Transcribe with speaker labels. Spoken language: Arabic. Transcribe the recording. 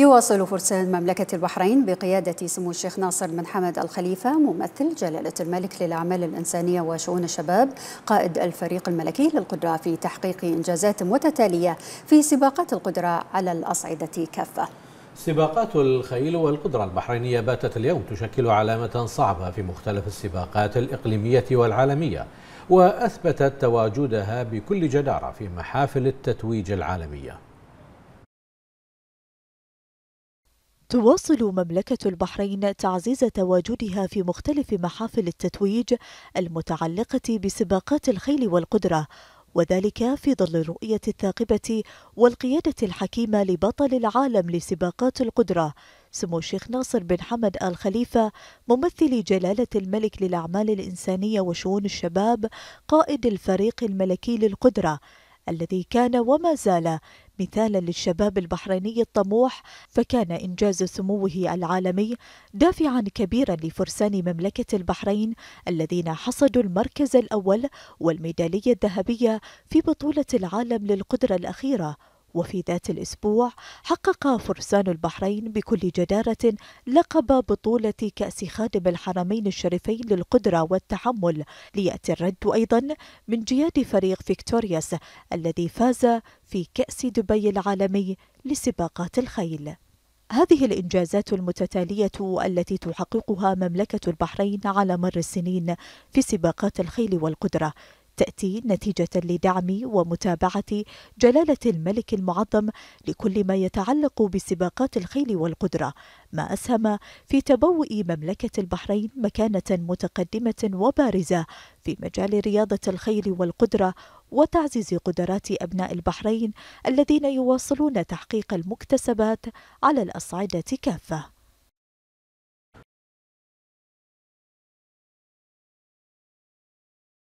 Speaker 1: يواصل فرسان مملكة البحرين بقيادة سمو الشيخ ناصر بن حمد الخليفة ممثل جلالة الملك للأعمال الإنسانية وشؤون الشباب قائد الفريق الملكي للقدرة في تحقيق إنجازات متتالية في سباقات القدرة على الأصعدة كافة
Speaker 2: سباقات الخيل والقدرة البحرينية باتت اليوم تشكل علامة صعبة في مختلف السباقات الإقليمية والعالمية وأثبتت تواجدها بكل جدارة في محافل التتويج العالمية
Speaker 3: تواصل مملكة البحرين تعزيز تواجدها في مختلف محافل التتويج المتعلقة بسباقات الخيل والقدرة وذلك في ظل الرؤية الثاقبة والقيادة الحكيمة لبطل العالم لسباقات القدرة سمو الشيخ ناصر بن حمد آل خليفة ممثل جلالة الملك للأعمال الإنسانية وشؤون الشباب قائد الفريق الملكي للقدرة الذي كان وما زال مثالا للشباب البحريني الطموح فكان إنجاز سموه العالمي دافعا كبيرا لفرسان مملكة البحرين الذين حصدوا المركز الأول والميدالية الذهبية في بطولة العالم للقدرة الأخيرة وفي ذات الأسبوع حقق فرسان البحرين بكل جدارة لقب بطولة كأس خادم الحرمين الشريفين للقدرة والتحمل ليأتي الرد أيضا من جياد فريق فيكتورياس الذي فاز في كأس دبي العالمي لسباقات الخيل هذه الإنجازات المتتالية التي تحققها مملكة البحرين على مر السنين في سباقات الخيل والقدرة تأتي نتيجة لدعم ومتابعة جلالة الملك المعظم لكل ما يتعلق بسباقات الخيل والقدرة ما أسهم في تبوء مملكة البحرين مكانة متقدمة وبارزة في مجال رياضة الخيل والقدرة وتعزيز قدرات أبناء البحرين الذين يواصلون تحقيق المكتسبات على الأصعدة كافة